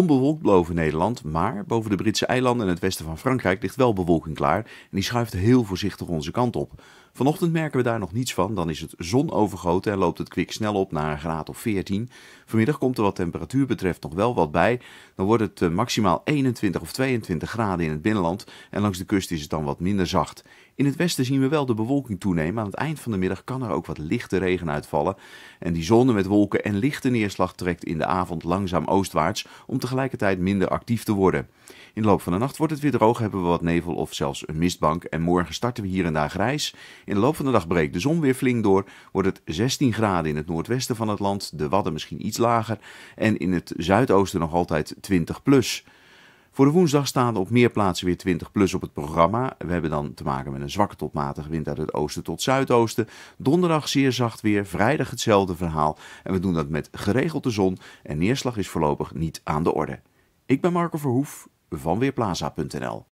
Onbewolkt boven Nederland, maar boven de Britse eilanden en het westen van Frankrijk ligt wel bewolking klaar en die schuift heel voorzichtig onze kant op. Vanochtend merken we daar nog niets van, dan is het zonovergoten en loopt het kwik snel op naar een graad of 14. Vanmiddag komt er wat temperatuur betreft nog wel wat bij. Dan wordt het eh, maximaal 21 of 22 graden in het binnenland en langs de kust is het dan wat minder zacht. In het westen zien we wel de bewolking toenemen. Aan het eind van de middag kan er ook wat lichte regen uitvallen. En die zon met wolken en lichte neerslag trekt in de avond langzaam oostwaarts om te tegelijkertijd minder actief te worden. In de loop van de nacht wordt het weer droog, hebben we wat nevel of zelfs een mistbank. En morgen starten we hier en daar grijs. In de loop van de dag breekt de zon weer flink door. Wordt het 16 graden in het noordwesten van het land, de Wadden misschien iets lager. En in het zuidoosten nog altijd 20 plus. Voor de woensdag staan op meer plaatsen weer 20 plus op het programma. We hebben dan te maken met een zwakke tot matige wind uit het oosten tot zuidoosten. Donderdag zeer zacht weer, vrijdag hetzelfde verhaal. En we doen dat met geregelde zon en neerslag is voorlopig niet aan de orde. Ik ben Marco Verhoef van Weerplaza.nl